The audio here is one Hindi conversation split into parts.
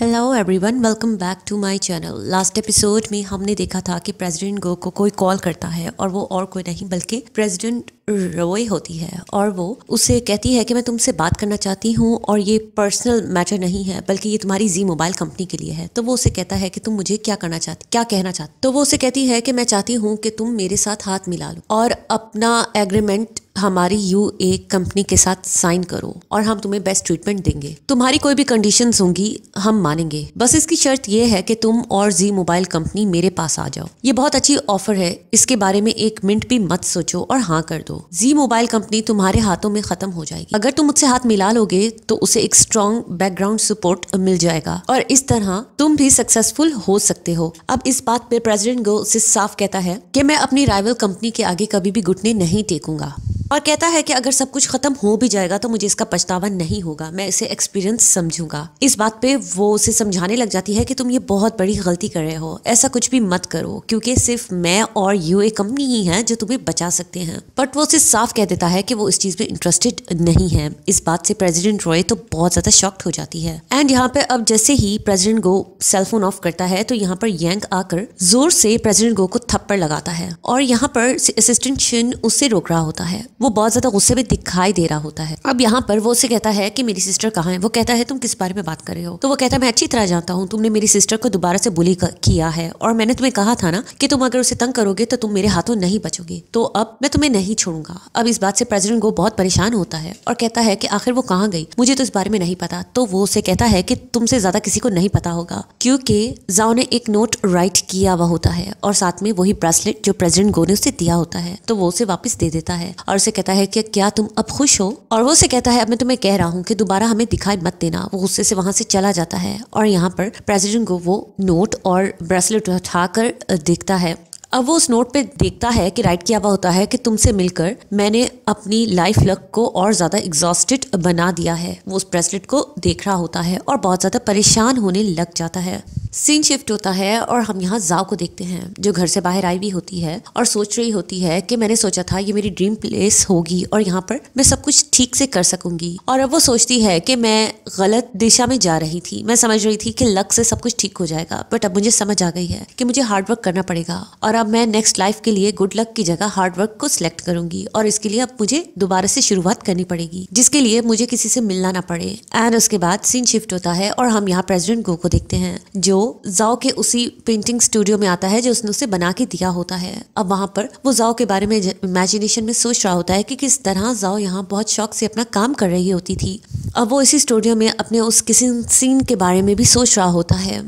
hello everyone welcome back to my channel last episode में हमने देखा था कि प्रेसिडेंट गो को कोई कॉल करता है और वो और कोई नहीं बल्कि प्रेसिडेंट रोए होती है और वो उसे कहती है कि मैं तुमसे बात करना चाहती हूँ और ये पर्सनल मैटर नहीं है बल्कि ये तुम्हारी जी मोबाइल कंपनी के लिए है तो वो उसे कहता है कि तुम मुझे क्या करना चाहती क्या कहना चाहती तो वो उसे कहती है कि मैं चाहती हूँ कि तुम मेरे साथ हाथ मिला लो और अपना एग्रीमेंट हमारी यू ए कंपनी के साथ साइन करो और हम तुम्हें बेस्ट ट्रीटमेंट देंगे तुम्हारी कोई भी कंडीशन होंगी हम मानेंगे बस इसकी शर्त यह है कि तुम और जी मोबाइल कंपनी मेरे पास आ जाओ ये बहुत अच्छी ऑफर है इसके बारे में एक मिनट भी मत सोचो और हाँ कर दो जी मोबाइल कंपनी तुम्हारे हाथों में खत्म हो जाएगी अगर तुम मुझसे हाथ मिला लोगे तो उसे एक स्ट्रॉन्ग बैकग्राउंड सपोर्ट मिल जाएगा और इस तरह तुम भी सक्सेसफुल हो सकते हो अब इस बात पे प्रेसिडेंट गो उसे साफ कहता है की मैं अपनी राइवल कंपनी के आगे कभी भी घुटने नहीं टेकूंगा और कहता है कि अगर सब कुछ खत्म हो भी जाएगा तो मुझे इसका पछतावा नहीं होगा मैं इसे एक्सपीरियंस समझूंगा इस बात पे वो उसे समझाने लग जाती है कि तुम ये बहुत बड़ी गलती कर रहे हो ऐसा कुछ भी मत करो क्योंकि सिर्फ मैं और यू एक कंपनी ही है जो तुम्हें बचा सकते हैं बट वो उसे साफ कह देता है कि वो इस चीज में इंटरेस्टेड नहीं है इस बात से प्रेजिडेंट रॉय तो बहुत ज्यादा शॉक्ट हो जाती है एंड यहाँ पे अब जैसे ही president go cell phone off करता है तो यहाँ पर यंग आकर जोर से प्रेजिडेंट गो को थप्पड़ लगाता है और यहाँ पर असिस्टेंट शिन उससे रोक रहा होता है वो बहुत ज़्यादा गुस्से में दिखाई दे रहा होता है अब यहाँ पर वो उसे कहता है कि मेरी सिस्टर कहाँ है वो कहता है तुम किस बारे में बात कर रहे हो तो वो कहता है मैं अच्छी तरह जानता हूँ तुमने मेरी सिस्टर को दोबारा से बुली किया है और मैंने तुम्हें कहा था ना कि तुम अगर उसे तंग करोगे तो तुम मेरे हाथों नहीं बचोगे तो अब मैं तुम्हें नहीं छोड़ूंगा अब इस बात से प्रेजिडेंट गो बहुत परेशान होता है और कहता है कि आखिर वो कहाँ गई मुझे तो इस बारे में नहीं पता तो वो उसे कहता है कि तुमसे ज्यादा किसी को नहीं पता होगा क्योंकि जाओ ने एक नोट राइट किया हुआ होता है और साथ में वही ब्रेसलेट जो प्रेजिडेंट गो ने उसे दिया होता है तो वो उसे वापस दे देता है और से कहता है कि क्या तुम अब खुश हो और वो से कहता है अब मैं तुम्हें कह रहा हूँ कि दोबारा हमें दिखाई मत देना वो गुस्से से वहां से चला जाता है और यहाँ पर प्रेसिडेंट को वो नोट और ब्रेसलेट उठाकर देखता है अब वो उस नोट पे देखता है कि राइट किया हुआ होता है कि तुमसे मिलकर मैंने अपनी लाइफ लक को और ज़्यादा एग्जॉस्टेड बना दिया है वो उस ब्रेसलेट को देख रहा होता है और बहुत ज़्यादा परेशान होने लग जाता है सीन शिफ्ट होता है और हम यहाँ जाओ को देखते हैं जो घर से बाहर आई हुई होती है और सोच रही होती है कि मैंने सोचा था ये मेरी ड्रीम प्लेस होगी और यहाँ पर मैं सब कुछ ठीक से कर सकूंगी और अब वो सोचती है कि मैं गलत दिशा में जा रही थी मैं समझ रही थी कि लक से सब कुछ ठीक हो जाएगा बट अब मुझे समझ आ गई है कि मुझे हार्डवर्क करना पड़ेगा और अब अब मैं नेक्स्ट लाइफ के लिए गुड लक की जगह हार्डवर्क को सिलेक्ट करूंगी और इसके लिए अब मुझे दोबारा से शुरुआत करनी पड़ेगी जिसके लिए मुझे किसी से मिलना ना पड़े एंड उसके बाद सीन शिफ्ट होता है और हम यहाँ प्रेसिडेंट गो को देखते हैं जो जाओ के उसी पेंटिंग स्टूडियो में आता है जो उसने उसे बना के दिया होता है अब वहाँ पर वो जाओ के बारे में इमेजिनेशन में सोच रहा होता है कि किस तरह जाओ यहाँ बहुत शौक से अपना काम कर रही होती थी अब वो इसी स्टूडियो में अपने उस किसी सीन के बारे में भी सोच रहा होता है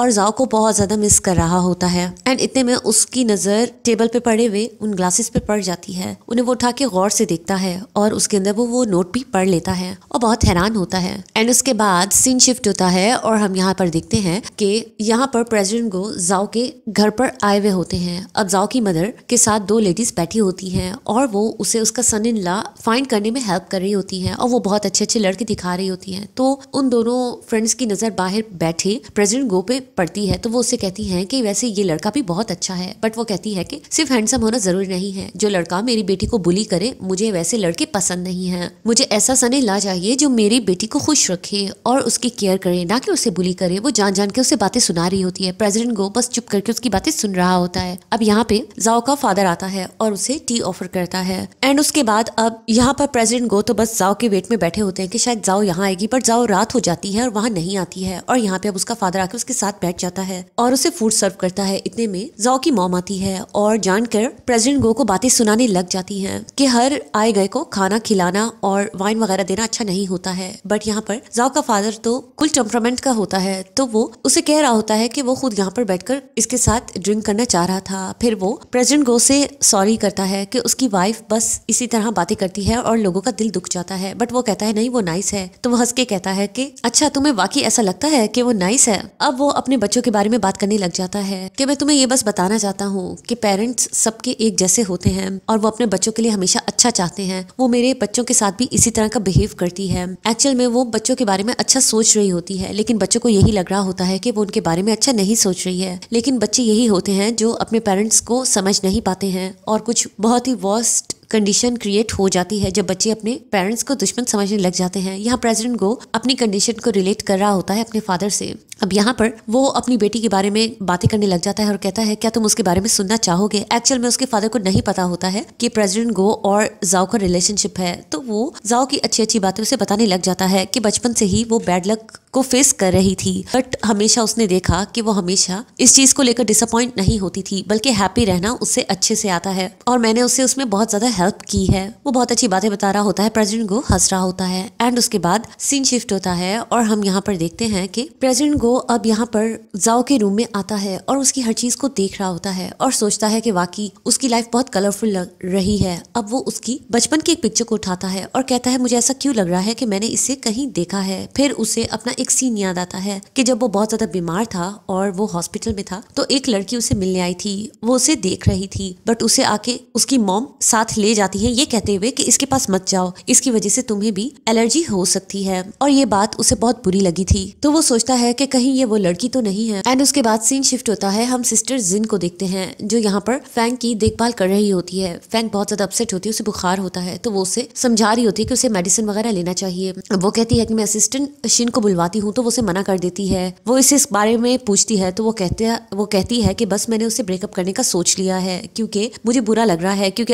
और जाओ को बहुत ज़्यादा मिस कर रहा होता है एंड इतने में उस उसकी नज़र टेबल पे पड़े हुए उन ग्लासेस पे पड़ जाती है उन्हें वो उठा के गौर से देखता है और उसके अंदर वो वो नोट भी पढ़ लेता है और बहुत हैरान होता है एंड उसके बाद सीन शिफ्ट होता है और हम यहाँ पर देखते हैं कि यहाँ पर प्रेजिडेंट गो जाओ के घर पर आए हुए होते हैं अब जाओ की मदर के साथ दो लेडीज बैठी होती हैं और वो उसे उसका सन इन ला फाइंड करने में हेल्प कर रही होती हैं और वो बहुत अच्छे अच्छे लड़के दिखा रही होती हैं तो उन दोनों फ्रेंड्स की नजर बाहर बैठे प्रेजिडेंट गो पे पड़ती है तो वो उसे कहती हैं कि वैसे ये लड़का भी बहुत अच्छा है है बट वो कहती है कि सिर्फ हैंडसम होना जरूरी नहीं है जो लड़का मेरी बेटी को बुली करे मुझे वैसे लड़के पसंद नहीं है मुझे ऐसा सने ला चाहिए जो मेरी बेटी को खुश रखे और उसकी केयर करे ना कि उसे बुली करे वो जान जान के उसे बातें सुना रही होती है प्रेजिडेंट गो बस चुप करके उसकी बातें सुन रहा होता है अब यहाँ पे जाओ का फादर आता है और उसे टी ऑफर करता है एंड उसके बाद अब यहाँ पर प्रेजिडेंट गो तो बस जाओ के वेट में बैठे होते हैं कि शायद जाओ यहाँ आएगी पर जाओ रात हो जाती है और वहाँ नहीं आती है और यहाँ पे अब उसका फादर आके उसके साथ बैठ जाता है और उसे फूड सर्व करता है इतने में जाओ की की मॉम आती है और जानकर प्रेसिडेंट गो को बातें सुनाने लग जाती हैं कि हर आए गए को खाना खिलाना और वाइन वगैरह देना अच्छा नहीं होता है बट यहाँ पर जाओ का फादर तो कुल टेम्परामेंट का होता है तो वो उसे कह रहा होता है कि वो खुद यहाँ पर बैठकर इसके साथ ड्रिंक करना चाह रहा था फिर वो प्रेजिडेंट गो से सॉरी करता है कि उसकी वाइफ बस इसी तरह बातें करती है और लोगों का दिल दुख जाता है बट वो कहता है नहीं वो नाइस है तो वो हंस के कहता है कि अच्छा तुम्हें वाकई ऐसा लगता है कि वो नाइस है अब वो अपने बच्चों के बारे में बात करने लग जाता है कि मैं तुम्हें ये बस बताना चाहता हूँ कि पेरेंट्स सबके एक जैसे होते हैं और वो अपने बच्चों के लिए हमेशा अच्छा चाहते हैं वो मेरे बच्चों के साथ भी इसी तरह का बिहेव करती है एक्चुअल में वो बच्चों के बारे में अच्छा सोच रही रही होती है लेकिन बच्चों को यही लग रहा होता है कि वो उनके बारे में अच्छा नहीं सोच रही है लेकिन बच्चे यही होते हैं जो अपने पेरेंट्स को समझ नहीं पाते हैं और कुछ बहुत ही वर्स्ट कंडीशन क्रिएट हो जाती है जब बच्चे अपने पेरेंट्स को दुश्मन समझने लग जाते हैं यहाँ प्रेजिडेंट गो अपनी कंडीशन को रिलेट कर रहा होता है अपने फादर से अब यहाँ पर वो अपनी बेटी के बारे में बातें करने लग जाता है और कहता है क्या तुम उसके बारे में सुनना चाहोगे एक्चुअल में उसके फादर को नहीं पता होता है कि प्रेसिडेंट गो और जाओ का रिलेशनशिप है तो वो जाओ की अच्छी अच्छी बातें उसे बताने लग जाता है कि बचपन से ही वो बैड लक को फेस कर रही थी बट हमेशा उसने देखा कि वो हमेशा इस चीज को लेकर डिसअपॉइंट नहीं होती थी बल्कि हैप्पी रहना उससे अच्छे से आता है और मैंने उसे उसमें बहुत ज्यादा हेल्प की है वो बहुत अच्छी बातें बता रहा होता है प्रेसिडेंट गो हंस रहा होता है एंड उसके बाद सीन शिफ्ट होता है और हम यहाँ पर देखते हैं कि प्रेसिडेंट गो वो अब यहाँ पर जाओ के रूम में आता है और उसकी हर चीज़ को देख रहा होता है और सोचता है कि वाकई उसकी लाइफ बहुत कलरफुल रही है अब वो उसकी बचपन की एक पिक्चर को उठाता है और कहता है मुझे ऐसा क्यों लग रहा है कि मैंने इसे कहीं देखा है फिर उसे अपना एक सीन याद आता है कि जब वो बहुत ज़्यादा बीमार था और वो हॉस्पिटल में था तो एक लड़की उसे मिलने आई थी वो उसे देख रही थी बट उसे आके उसकी मॉम साथ ले जाती है ये कहते हुए कि इसके पास मत जाओ इसकी वजह से तुम्हें भी एलर्जी हो सकती है और ये बात उसे बहुत बुरी लगी थी तो वो सोचता है कि कहीं कहीं ये वो लड़की तो नहीं है एंड उसके बाद सीन शिफ्ट होता है हम सिस्टर जिन को देखते हैं जो यहाँ पर फैंग की देखभाल कर रही होती है फैंग बहुत ज्यादा अपसेट होती है उसे बुखार होता है तो वो उसे समझा रही होती है कि उसे मेडिसिन वगैरह लेना चाहिए वो कहती है कि मैं असिस्टेंट शिन को बुलवाती हूँ तो वो उसे मना कर देती है वो इसे इस बारे में पूछती है तो वो कहते हैं वो कहती है कि बस मैंने उसे ब्रेकअप करने का सोच लिया है क्योंकि मुझे बुरा लग रहा है क्योंकि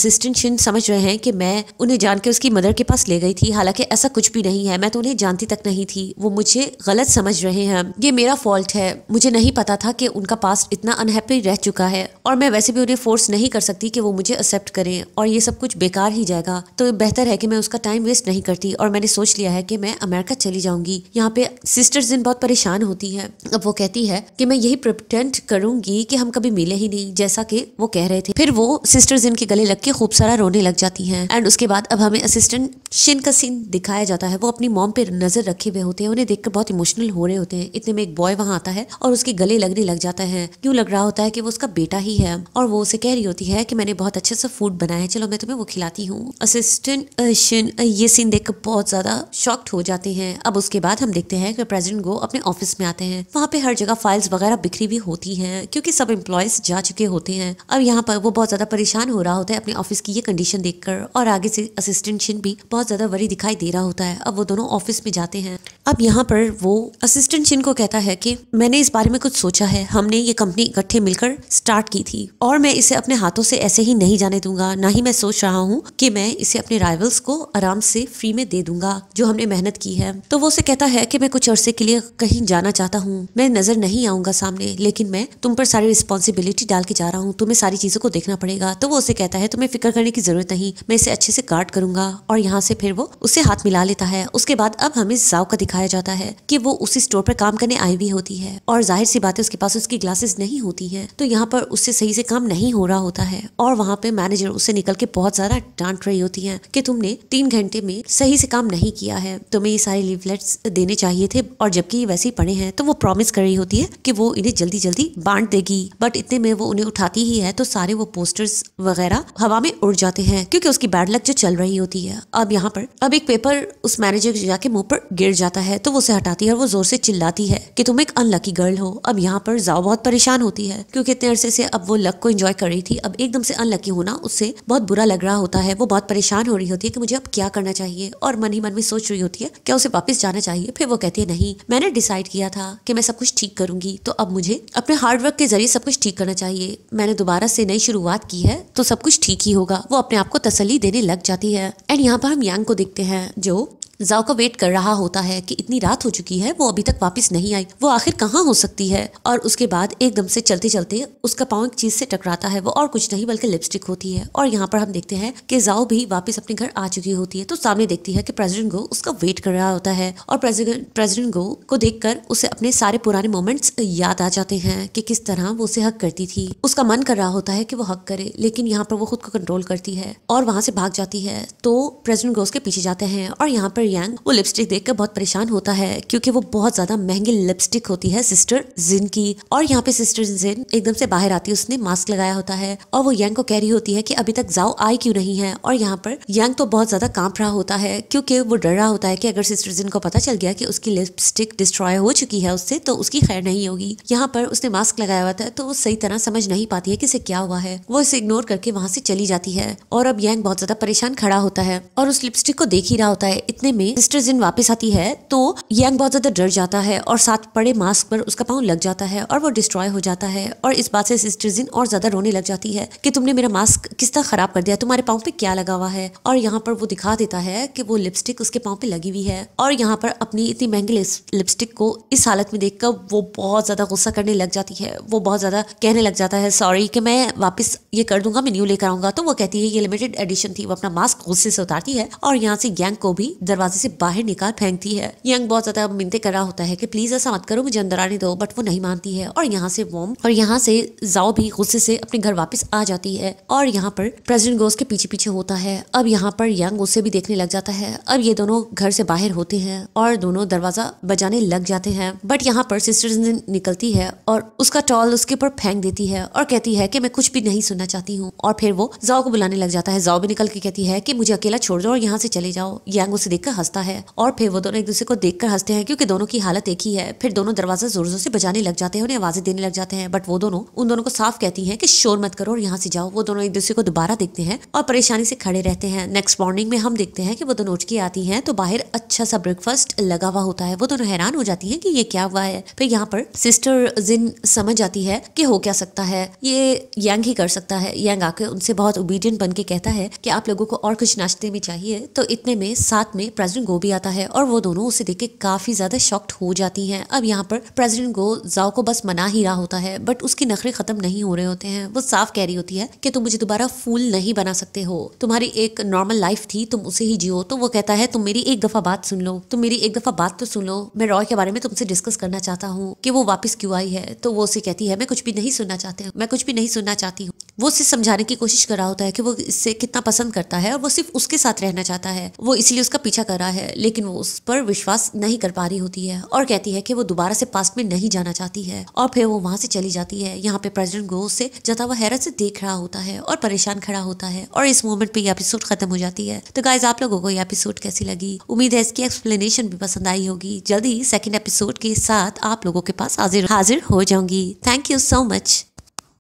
असिस्टेंट शिन समझ रहे हैं कि मैं उन्हें जान के उसकी मदर के पास ले गई थी हालांकि ऐसा कुछ भी नहीं है मैं तो उन्हें जानती तक नहीं थी वो मुझे गलत समझ रहे रहे हैं ये मेरा फॉल्ट है मुझे नहीं पता था कि उनका पास्ट इतना अनहैप्पी रह चुका है और मैं वैसे भी उन्हें फोर्स नहीं कर सकती कि वो मुझे एक्सेप्ट करें और ये सब कुछ बेकार ही जाएगा तो बेहतर है कि मैं उसका टाइम वेस्ट नहीं करती और मैंने सोच लिया है कि मैं अमेरिका चली जाऊंगी यहाँ पे सिस्टर्स दिन बहुत परेशान होती है अब वो कहती है कि मैं यही प्रिटेंट करूंगी कि हम कभी मिले ही नहीं जैसा कि वो कह रहे थे फिर वो सिस्टर इनके गले लग के खूब सारा रोने लग जाती हैं एंड उसके बाद अब हमें असिस्टेंट शिन का सीन दिखाया जाता है वो अपनी मॉम पे नजर रखे हुए होते हैं उन्हें देखकर बहुत इमोशनल हो रहे होते हैं इतने में एक बॉय वहाँ आता है और उसके गले लगने लग जाता है क्यों लग रहा होता है कि वो उसका बेटा ही है और वो उसे कह रही होती है कि मैंने बहुत अच्छे से फूड बनाया है चलो मैं तुम्हें वो खिलाती हूँ असिस्टेंट शिन ये सीन देख बहुत ज्यादा शॉक्ट हो जाते हैं अब उसके बाद हम देखते हैं कि प्रेजिडेंट गो अपने ऑफिस में आते हैं वहाँ पे हर जगह फाइल्स वगैरह बिखरी हुई होती है क्योंकि सब एम्प्लॉयज जा चुके होते हैं अब यहाँ पर वो बहुत ज्यादा परेशान हो रहा होता है अपने ऑफिस की ये कंडीशन देखकर और आगे से असिस्टेंट शिन भी बहुत ज्यादा वरी दिखाई दे रहा होता है अब वो दोनों ऑफिस में जाते हैं अब यहाँ पर वो असिस्टेंट चिन को कहता है कि मैंने इस बारे में कुछ सोचा है हमने ये कंपनी इकट्ठे मिलकर स्टार्ट की थी और मैं इसे अपने हाथों से ऐसे ही नहीं जाने दूंगा ना ही मैं सोच रहा हूँ कि मैं इसे अपने राइवल्स को आराम से फ्री में दे दूंगा जो हमने मेहनत की है तो वो उसे कहता है कि मैं कुछ अरसे के लिए कहीं जाना चाहता हूँ मैं नजर नहीं आऊंगा सामने लेकिन मैं तुम पर सारी रिस्पॉन्सिबिलिटी डाल के जा रहा हूँ तुम्हें सारी चीजों को देखना पड़ेगा तो वो उसे कहता है तुम्हें फिक्र करने की जरूरत नहीं मैं इसे अच्छे से गार्ड करूंगा और यहाँ से फिर वो उसे हाथ मिला लेता है उसके बाद अब हमें जाओ का दिखाया जाता है कि वो उसी स्टोर पर काम करने आई हुई होती है और जाहिर सी बात है उसके पास उसकी ग्लासेस नहीं होती हैं तो यहाँ पर उससे सही से काम नहीं हो रहा होता है और वहाँ पे मैनेजर उससे निकल के बहुत ज्यादा डांट रही होती है कि तुमने तीन घंटे में सही से काम नहीं किया है तुम्हें ये सारे लीवलेट्स देने चाहिए थे और जबकि ये वैसे ही पड़े हैं तो वो प्रॉमिस कर रही होती है कि वो इन्हें जल्दी जल्दी बांट देगी बट इतने में वो उन्हें उठाती ही है तो सारे वो पोस्टर्स वगैरह हवा में उड़ जाते हैं क्योंकि उसकी बैड लक जो चल रही होती है अब यहाँ पर अब एक पेपर उस मैनेजर जाके मुंह पर गिर जाता है तो वो उसे हटाती है और वो जोर से चिल्लाती है कि तुम एक अनलकी गर्ल हो अब यहाँ पर जाओ बहुत परेशान होती है क्योंकि इतने अरसे से अब वो लक को एंजॉय कर रही थी अब एकदम से अनलकी होना उससे बहुत बुरा लग रहा होता है वो बहुत परेशान हो रही होती है कि मुझे अब क्या करना चाहिए और मन ही मन में सोच रही होती है क्या उसे वापस जाना चाहिए फिर वो कहती है नहीं मैंने डिसाइड किया था कि मैं सब कुछ ठीक करूंगी तो अब मुझे अपने हार्डवर्क के जरिए सब कुछ ठीक करना चाहिए मैंने दोबारा से नई शुरुआत की है तो सब कुछ ठीक ही होगा वो अपने आप को तसली देने लग जाती है एंड यहाँ पर हम यांग को देखते हैं जो का वेट कर रहा होता है कि इतनी रात हो चुकी है वो अभी तक वापस नहीं आई वो आखिर कहाँ हो सकती है और उसके बाद एकदम से चलते चलते उसका पाँव एक चीज से टकराता है वो और कुछ नहीं बल्कि लिपस्टिक होती है और यहाँ पर हम देखते हैं कि जाओ भी वापस अपने घर आ चुकी होती है तो सामने देखती है कि प्रेजिडेंट गो उसका वेट कर रहा होता है और प्रेजिडेंट गो को कर उसे अपने सारे पुराने मोमेंट्स याद आ जाते हैं कि किस तरह वो उसे हक करती थी उसका मन कर रहा होता है कि वो हक करे लेकिन यहाँ पर वो खुद को कंट्रोल करती है और वहां से भाग जाती है तो प्रेजिडेंट गो उसके पीछे जाते हैं और यहाँ पर यांग वो लिपस्टिक देखकर बहुत परेशान होता है क्योंकि वो बहुत ज्यादा महंगी लिपस्टिक होती है सिस्टर जिन की और यहाँ पे सिस्टर जिन एकदम से बाहर आती है उसने मास्क लगाया होता है और वो यंग को कह रही होती है की अभी तक जाओ आई क्यों नहीं है और यहाँ पर यंग तो बहुत ज्यादा कांप रहा होता है क्योंकि वो डर रहा होता है कि अगर सिस्टर जिन को पता चल गया कि उसकी लिपस्टिक डिस्ट्रॉय हो चुकी है उससे तो उसकी खैर नहीं होगी यहाँ पर उसने मास्क लगाया हुआ था तो वो सही तरह समझ नहीं पाती है कि इसे क्या हुआ है वो इसे इग्नोर करके वहां से चली जाती है और अब यंग बहुत ज्यादा परेशान खड़ा होता है और उस लिपस्टिक को देख ही रहा होता है इतने में सिस्टर जिन वापस आती है तो यंग बहुत ज्यादा डर जाता है और साथ पड़े मास्क पर उसका पाँव लग जाता है और वो डिस्ट्रॉय हो जाता है और इस बात से सिस्टर जिन और ज्यादा रोने लग जाती है कि तुमने मेरा मास्क किस तरह खराब कर दिया तुम्हारे पाँव पे क्या लगा हुआ है और यहाँ पर वो दिखा देता है कि वो लिपस्टिक उसके पाँव पे लगी हुई है और यहाँ पर अपनी इतनी महंगी लिपस्टिक को इस हालत में देख वो बहुत ज्यादा गुस्सा करने लग जाती है वो बहुत ज्यादा कहने लग जाता है सॉरी कि मैं वापस ये कर दूंगा मैं न्यू लेकर आऊंगा तो वो कहती है ये लिमिटेड एडिशन थी वो अपना मास्क गुस्से से उतारती है और यहाँ से गैंग को भी दरवाजा दरवाजे से बाहर निकाल फेंकती है यंग बहुत ज्यादा मिनते कर रहा होता है कि प्लीज ऐसा मत करो मुझे अंदर आने दो बट वो नहीं मानती है और यहाँ से वोम और यहाँ से जाओ भी गुस्से से अपने घर वापस आ जाती है और यहाँ पर प्रेजिडेंट गोस के पीछे पीछे होता है अब यहाँ पर यंग उसे भी देखने लग जाता है अब ये दोनों घर से बाहर होते हैं और दोनों दरवाजा बजाने लग जाते हैं बट यहाँ पर सिस्टर्स निकलती है और उसका टॉल उसके ऊपर फेंक देती है और कहती है कि मैं कुछ भी नहीं सुनना चाहती हूँ और फिर वो जाओ को बुलाने लग जाता है जाओ भी निकल के कहती है कि मुझे अकेला छोड़ दो और यहाँ से चले जाओ यंग उसे देखकर हंसता है और फिर वो दोनों एक दूसरे को देख कर हंसते हैं क्योंकि दोनों की हालत एक ही है फिर दोनों दरवाजा जोर जोर से बजाने लग जाते हैं उन्हें आवाजें देने लग जाते हैं बट वो दोनों उन दोनों को साफ कहती है की शोर मत करो और यहाँ से जाओ वो दोनों एक दूसरे को दोबारा देखते हैं और परेशानी से खड़े रहते हैं नेक्स्ट मॉर्निंग में हम देखते हैं कि वो दोनों उठ के आती है तो बाहर अच्छा सा ब्रेकफास्ट लगा हुआ होता है वो दोनों हैरान हो जाती है की ये क्या हुआ है फिर यहाँ पर सिस्टर जिन समझ आती है की हो क्या सकता है ये यंग ही कर सकता है यंग आके उनसे बहुत ओबीडियंट बन के कहता है की आप लोगों को और कुछ नाश्ते में चाहिए तो इतने में साथ में प्रेसिडेंट गो भी आता है और वो दोनों उसे देख के काफ़ी ज़्यादा शॉक्ट हो जाती हैं अब यहाँ पर प्रेसिडेंट गो जाओ को बस मना ही रहा होता है बट उसकी नखरे ख़त्म नहीं हो रहे होते हैं वो साफ कह रही होती है कि तुम मुझे दोबारा फूल नहीं बना सकते हो तुम्हारी एक नॉर्मल लाइफ थी तुम उसे ही जियो तो वो कहता है तुम मेरी एक दफ़ा बात सुन लो तुम मेरी एक दफ़ा बात तो सुन लो मैं रॉय के बारे में तुमसे डिस्कस करना चाहता हूँ कि वो वापस क्यों आई है तो वो उसे कहती है मैं कुछ भी नहीं सुनना चाहते मैं कुछ भी नहीं सुनना चाहती हूँ वो उसे समझाने की कोशिश कर रहा होता है कि वो इससे कितना पसंद करता है और वो सिर्फ उसके साथ रहना चाहता है वो इसलिए उसका पीछा करा है लेकिन वो उस पर विश्वास नहीं कर पा रही होती है और कहती है कि वो दोबारा से पास्ट में नहीं जाना चाहती है और फिर वो वहां से चली जाती है यहाँ पे प्रेजिडेंट गो से जता वह हैरत से देख रहा होता है और परेशान खड़ा होता है और इस मोमेंट पे ये एपिसोड खत्म हो जाती है तो गाइज आप लोगों को ये एपिसोड कैसी लगी उम्मीद है इसकी एक्सप्लेनेशन भी पसंद आई होगी जल्द ही सेकेंड एपिसोड के साथ आप लोगों के पास हाजिर हाजिर हो जाऊंगी थैंक यू सो मच